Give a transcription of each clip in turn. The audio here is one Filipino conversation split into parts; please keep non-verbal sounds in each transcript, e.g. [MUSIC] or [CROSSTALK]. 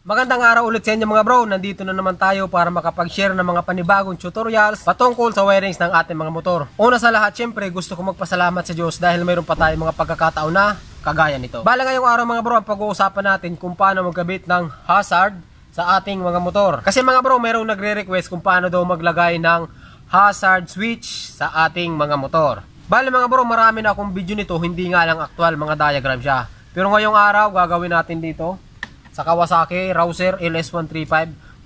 Magandang araw ulit sa inyo mga bro, nandito na naman tayo para makapag-share ng mga panibagong tutorials patungkol sa wirings ng ating mga motor. Una sa lahat, syempre gusto ko magpasalamat sa Diyos dahil mayroon pa tayong mga pagkakataon na kagaya nito. Bala ngayong araw mga bro, ang pag-uusapan natin kung paano magkabit ng hazard sa ating mga motor. Kasi mga bro, mayroong nagre-request kung paano daw maglagay ng hazard switch sa ating mga motor. Bala mga bro, marami na akong video nito, hindi nga lang aktual mga diagram siya. Pero ngayong araw, gagawin natin dito sa Kawasaki Rouser LS135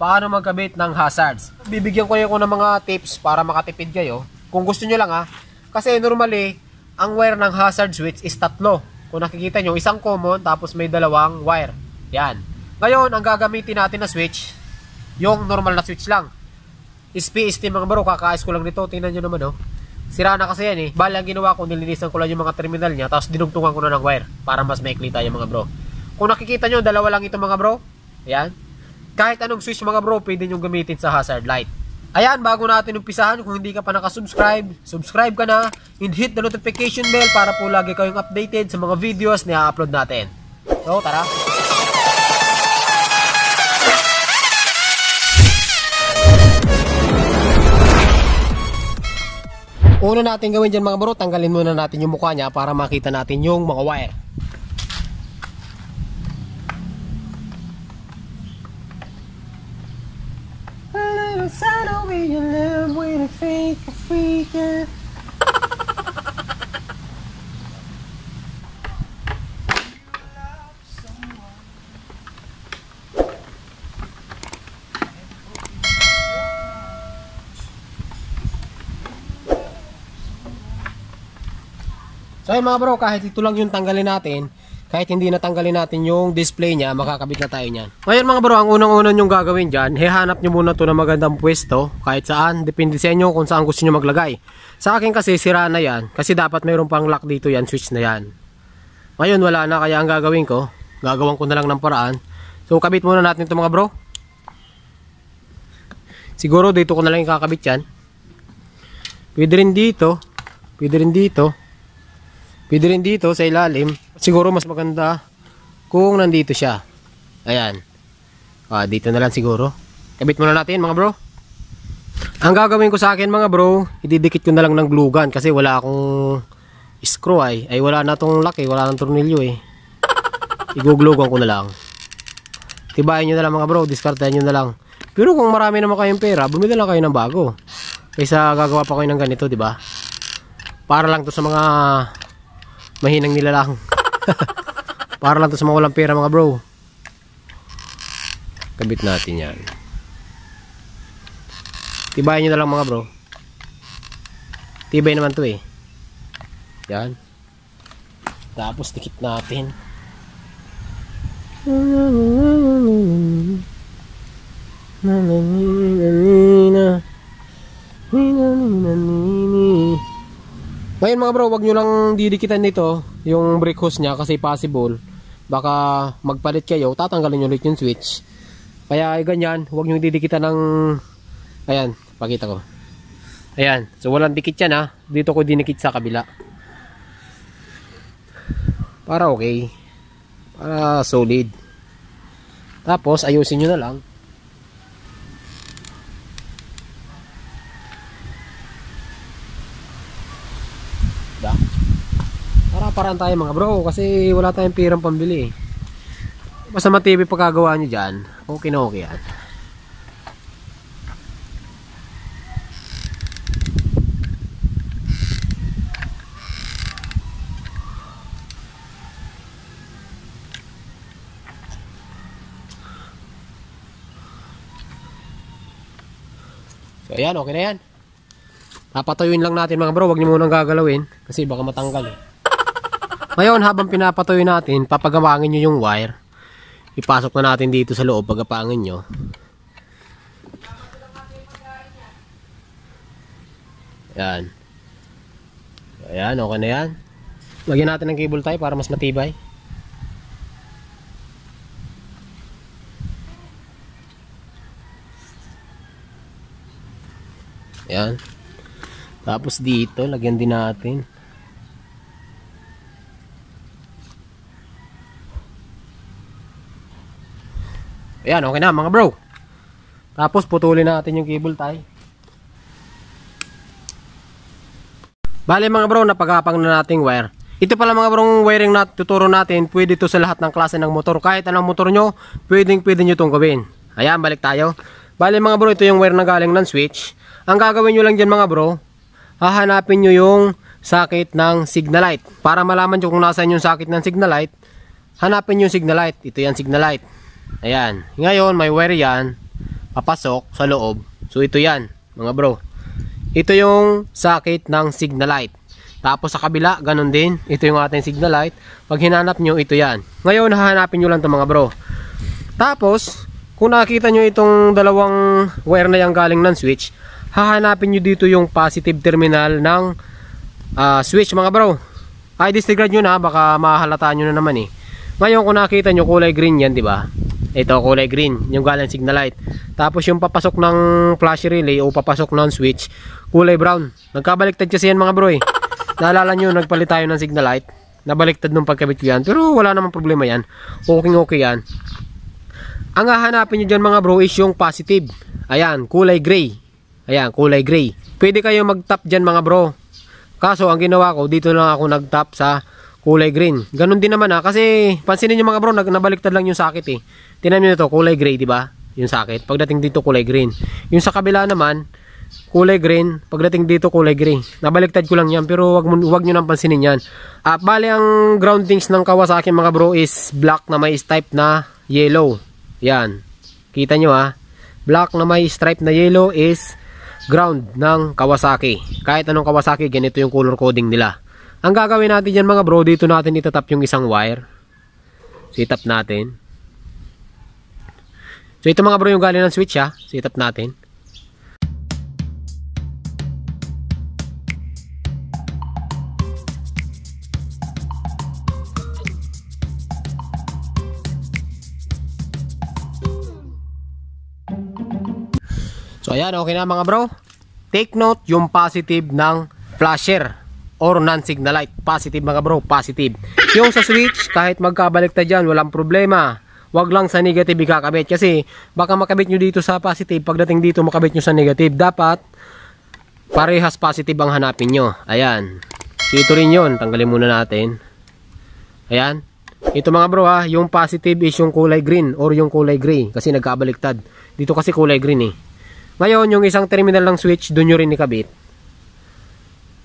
paano magkabit ng hazards. Bibigyan ko kayo ng mga tips para makatipid kayo kung gusto nyo lang ha. Kasi normally, ang wire ng hazard switch is tatlo. Kung nakikita nyo, isang common tapos may dalawang wire. Yan. Ngayon, ang gagamitin natin na switch, yung normal na switch lang. SPST mga bro, kakaayos ko lang nito. Tingnan nyo naman oh. Sira na kasi yan eh. Bali ang ginawa ko, nilinisan ko lang yung mga terminal niya tapos dinugtungan ko na ng wire para mas maikli tayo mga bro. Kung nakikita nyo, dalawa lang ito mga bro. Ayan. Kahit anong switch mga bro, pwede nyo gamitin sa hazard light. Ayan, bago natin umpisahan, kung hindi ka pa nakasubscribe, subscribe ka na and hit the notification bell para po lagi kayong updated sa mga videos na upload natin. So, tara! Una natin gawin dyan mga bro, tanggalin muna natin yung mukha niya para makita natin yung mga wire. the saddle where you live with a fake a freak. Yeah. So ayun mga bro, kahit ito lang yung tanggalin natin, kahit hindi natanggalin natin yung display niya, makakabit na tayo niyan. Ngayon mga bro, ang unang-unang yung gagawin dyan, hihanap nyo muna to na magandang pwesto, kahit saan, depende sa inyo kung saan gusto nyo maglagay. Sa akin kasi, sira na yan, kasi dapat mayroon pang lock dito yan, switch na yan. Ngayon wala na, kaya ang gagawin ko, gagawin ko na lang ng paraan. So kabit muna natin to mga bro. Siguro dito ko na lang ikakabit yan. Pwede rin dito, pwede rin dito. Pwede rin dito sa ilalim. Siguro mas maganda kung nandito siya. Ayan. Ah, dito na lang siguro. Kabit muna natin mga bro. Ang gagawin ko sa akin mga bro, ididikit ko na lang ng glue gun kasi wala akong screw ay. Ay wala na tong lock eh. Wala nang tornilyo eh. Iguglugan ko na lang. Tibayan nyo na lang mga bro. Diskartayan nyo na lang. Pero kung marami naman kayong pera, bumili lang kayo ng bago. Kaysa gagawa pa kayo ng ganito, di ba? Para lang to sa mga mahinang nilalang para lang to sa mga walang pera mga bro kabit natin yan tibayan nyo na lang mga bro tibay naman to eh yan tapos dikit natin na na na na na na na na na ngayon mga bro, wag nyo lang didikitan nito yung brake hose niya kasi possible baka magpalit kayo, tatanggalin nyo ulit yung switch. Kaya ay ganyan, wag nyo didikitan ng ayan, pakita ko. Ayan, so walang dikit yan ha. Dito ko dinikit sa kabila. Para okay. Para solid. Tapos ayusin nyo na lang. paraan tayo mga bro kasi wala tayong pirang pambili eh. Basta matibay pagkagawa nyo dyan, okay na okay yan. So ayan, okay na yan. Papatuyuin lang natin mga bro, wag niyo munang gagalawin kasi baka matanggal eh. Ngayon, habang pinapatuyo natin, papagawangin nyo yung wire. Ipasok na natin dito sa loob, pagapangin nyo. Ayan. Ayan, okay na yan. Lagyan natin ng cable tie para mas matibay. Ayan. Tapos dito, lagyan din natin. Ayan, okay na mga bro. Tapos putulin natin yung cable tie. Bale mga bro, napagapang na nating wire. Ito pala mga brong wiring na tuturo natin, pwede to sa lahat ng klase ng motor. Kahit anong motor nyo, pwedeng pwede nyo itong gawin. Ayan, balik tayo. Bale mga bro, ito yung wire na galing ng switch. Ang gagawin nyo lang dyan mga bro, hahanapin nyo yung socket ng signal light. Para malaman nyo kung nasaan yung socket ng signal light, hanapin yung signal light. Ito yan signal light. Ayan. Ngayon, may wire yan. Papasok sa loob. So, ito yan, mga bro. Ito yung socket ng signal light. Tapos sa kabila, ganun din. Ito yung ating signal light. Pag hinanap nyo, ito yan. Ngayon, hahanapin nyo lang ito mga bro. Tapos, kung nakita nyo itong dalawang wire na yan galing ng switch, hahanapin nyo dito yung positive terminal ng uh, switch mga bro. Ay, disregard nyo na. Baka mahalata nyo na naman eh. Ngayon, kung nakita nyo, kulay green yan, di ba? ito kulay green yung galang signal light tapos yung papasok ng flash relay o papasok ng switch kulay brown nagkabaliktad kasi yan mga bro eh [LAUGHS] naalala nyo nagpalit tayo ng signal light nabaliktad nung pagkabit ko yan pero wala namang problema yan okay okay yan ang hahanapin nyo dyan mga bro is yung positive ayan kulay gray ayan kulay gray pwede kayo mag tap dyan mga bro kaso ang ginawa ko dito lang ako nag tap sa kulay green ganun din naman ha ah. kasi pansinin nyo mga bro nabaliktad lang yung sakit eh Tinan nyo nito, kulay gray, di ba? Yung sakit. Pagdating dito, kulay green. Yung sa kabila naman, kulay green. Pagdating dito, kulay gray. Nabaliktad ko lang yan, pero wag, wag niyo nang pansinin yan. At ah, bali, ang groundings ng Kawasaki, mga bro, is black na may stripe na yellow. Yan. Kita niyo ha? Ah. Black na may stripe na yellow is ground ng Kawasaki. Kahit anong Kawasaki, ganito yung color coding nila. Ang gagawin natin diyan mga bro, dito natin itatap yung isang wire. Sitap natin. So ito mga bro yung galing ng switch ha. Set up natin. So ayan okay na mga bro. Take note yung positive ng flasher or non-signal light. Positive mga bro, positive. Yung sa switch kahit magkabalik ta dyan walang problema wag lang sa negative ikakabit kasi baka makabit nyo dito sa positive pagdating dito makabit nyo sa negative dapat parehas positive ang hanapin nyo ayan dito rin yun tanggalin muna natin ayan ito mga bro ha yung positive is yung kulay green or yung kulay gray kasi nagkabaliktad dito kasi kulay green eh ngayon yung isang terminal ng switch doon nyo rin ikabit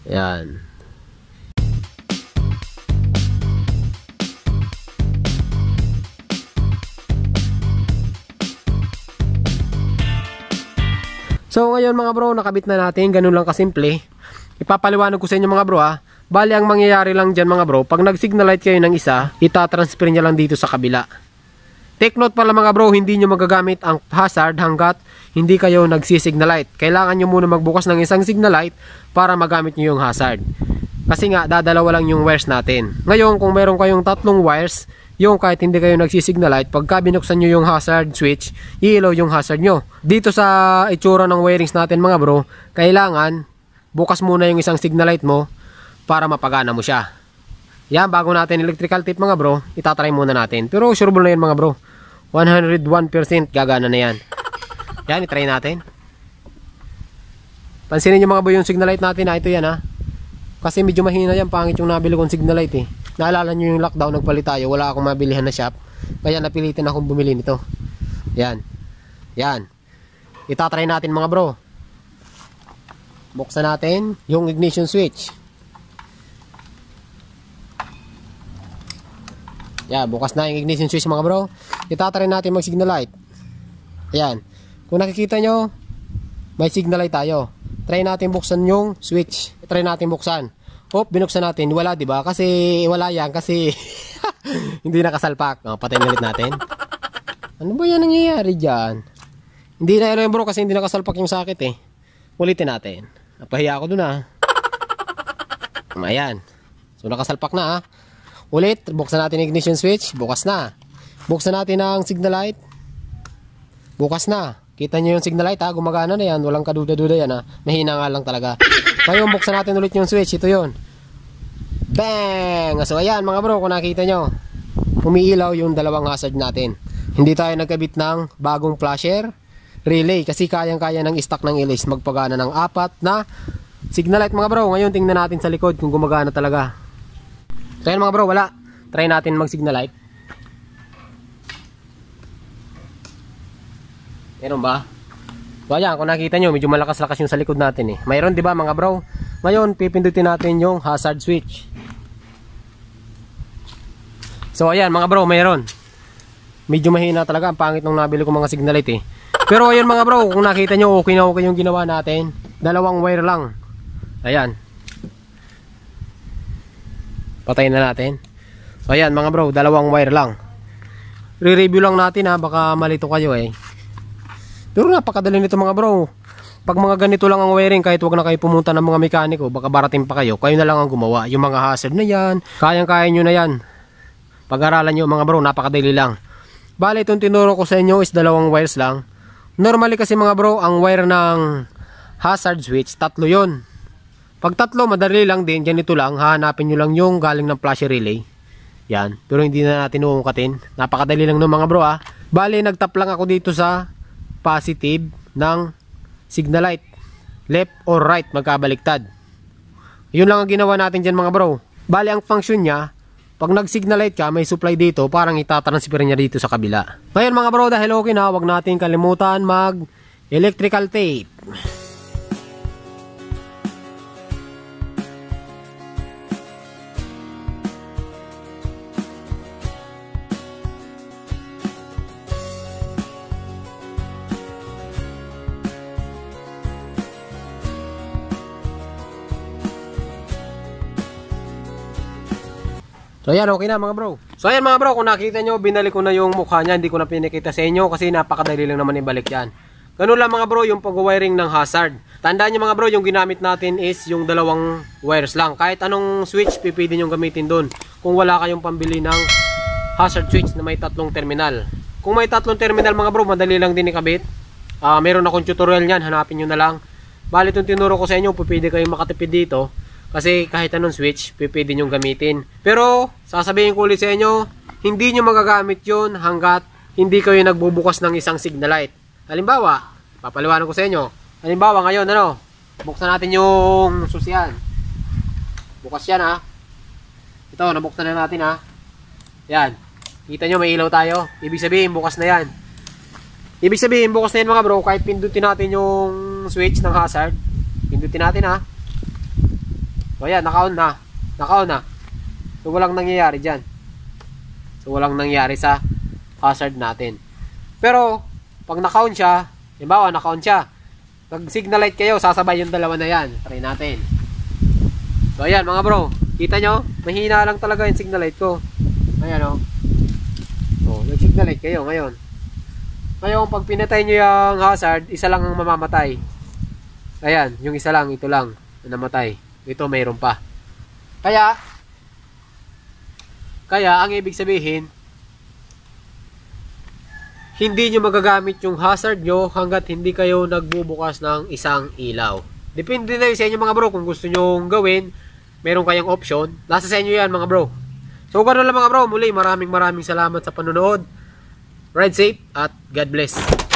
ayan So ngayon mga bro, nakabit na natin. Ganun lang kasimple. Ipapaliwanag ko sa inyo mga bro ha. Bali, ang mangyayari lang dyan mga bro, pag nag-signal light kayo ng isa, itatransfer niya lang dito sa kabila. Take note pala mga bro, hindi nyo magagamit ang hazard hanggat hindi kayo nagsisignal light. Kailangan nyo muna magbukas ng isang signal light para magamit nyo yung hazard. Kasi nga, dadalawa lang yung wires natin. Ngayon, kung meron kayong tatlong wires, yung kahit hindi kayo nagsisignal light, pagka binuksan nyo yung hazard switch, iilaw yung hazard nyo. Dito sa itsura ng wirings natin mga bro, kailangan bukas muna yung isang signal light mo para mapagana mo siya. Yan, bago natin electrical tape mga bro, itatry muna natin. Pero sureable na yan mga bro. 101% gagana na yan. Yan, itry natin. Pansinin nyo mga bro yung signal light natin ha. Ah, ito yan ha. Ah. Kasi medyo mahina yan, pangit yung nabili kong signal light eh. Naalala nyo yung lockdown, nagpalit tayo, wala akong mabilihan na shop. Kaya napilitin akong bumili nito. Yan. Yan. Itatry natin mga bro. Buksan natin yung ignition switch. Yan, bukas na yung ignition switch mga bro. Itatry natin mag signal light. yan Kung nakikita nyo, may signal light tayo try natin buksan yung switch. Try natin buksan. Oh, binuksan natin. Wala, di ba? Kasi wala yan. Kasi [LAUGHS] hindi nakasalpak. Oh, patayin ulit natin. Ano ba yan nangyayari diyan? Hindi na yun bro kasi hindi nakasalpak yung sakit eh. Ulitin natin. Napahiya ako dun ah. Hmm, ayan. So nakasalpak na ah. Ulit, buksan natin ignition switch. Bukas na. Buksan natin ang signal light. Bukas na. Kita nyo yung signal light ha, gumagana na yan. Walang kaduda-duda yan ha. Mahina nga lang talaga. Ngayon, buksan natin ulit yung switch. Ito yun. Bang! So ayan mga bro, kung nakita nyo, umiilaw yung dalawang hazard natin. Hindi tayo nagkabit ng bagong flasher relay kasi kayang-kaya ng stock ng LS magpagana ng apat na signal light mga bro. Ngayon tingnan natin sa likod kung gumagana talaga. So ayan mga bro, wala. Try natin mag signal light. Meron ba? So ayan, kung nakita nyo, medyo malakas-lakas yung sa likod natin eh. Mayroon di ba mga bro? Ngayon, pipindutin natin yung hazard switch. So ayan mga bro, mayroon. Medyo mahina talaga, ang pangit nung nabili ko mga signal light eh. Pero ayun mga bro, kung nakita nyo, okay na okay yung ginawa natin. Dalawang wire lang. Ayan. Patayin na natin. So ayan mga bro, dalawang wire lang. Re-review lang natin ha, baka malito kayo eh. Pero napakadali nito mga bro. Pag mga ganito lang ang wiring, kahit wag na kayo pumunta ng mga mekaniko, baka barating pa kayo, kayo na lang ang gumawa. Yung mga hazard na yan, kayang-kaya nyo na yan. Pag-aralan nyo mga bro, napakadali lang. Bale, itong tinuro ko sa inyo is dalawang wires lang. Normally kasi mga bro, ang wire ng hazard switch, tatlo yon. Pag tatlo, madali lang din, ganito lang, hahanapin nyo lang yung galing ng flash relay. Yan, pero hindi na natin uungkatin. Napakadali lang nung mga bro ha. Ah. Bale, nagtap lang ako dito sa positive ng signal light. Left or right, magkabaliktad. Yun lang ang ginawa natin dyan mga bro. Bali, ang function niya, pag nag-signal light ka, may supply dito, parang itatransfer niya dito sa kabila. Ngayon mga bro, dahil okay na, wag natin kalimutan mag electrical tape. So ayan, okay na mga bro. So ayan mga bro, kung nakita nyo, binalik ko na yung mukha niya. Hindi ko na pinikita sa inyo kasi napakadali lang naman ibalik yan. Ganun lang mga bro, yung pag-wiring ng hazard. Tandaan nyo mga bro, yung ginamit natin is yung dalawang wires lang. Kahit anong switch, pipili nyo gamitin doon. Kung wala kayong pambili ng hazard switch na may tatlong terminal. Kung may tatlong terminal mga bro, madali lang din ikabit. Uh, meron akong tutorial niyan, hanapin nyo na lang. Bali itong tinuro ko sa inyo, pwede kayong makatipid dito. Kasi kahit anong switch, pwede nyo gamitin. Pero, sasabihin ko ulit sa inyo, hindi nyo magagamit yun hanggat hindi kayo nagbubukas ng isang signal light. Halimbawa, papaliwanan ko sa inyo. Halimbawa ngayon, ano, buksan natin yung susian. Bukas yan ha. Ah. Ito, nabuksan na natin ha. Ah. Yan. Kita nyo, may ilaw tayo. Ibig sabihin, bukas na yan. Ibig sabihin, bukas na yan mga bro, kahit pindutin natin yung switch ng hazard. Pindutin natin ha. Ah. So ayan, naka-on na. Naka-on na. So walang nangyayari dyan. So walang nangyayari sa hazard natin. Pero pag naka-on siya, halimbawa naka-on siya, pag signal light kayo, sasabay yung dalawa na yan. Try natin. So ayan mga bro, kita nyo, mahina lang talaga yung signal light ko. Ayan Oh. So, nag-signal light kayo ngayon. Ngayon, pag pinatay nyo yung hazard, isa lang ang mamamatay. Ayan, yung isa lang, ito lang, namatay. Ito mayroon pa. Kaya, kaya ang ibig sabihin, hindi nyo magagamit yung hazard nyo hanggat hindi kayo nagbubukas ng isang ilaw. Depende na yun sa inyo mga bro kung gusto nyo gawin, meron kayang option. Nasa sa inyo yan mga bro. So ganoon lang mga bro, muli maraming maraming salamat sa panonood. Ride safe at God bless.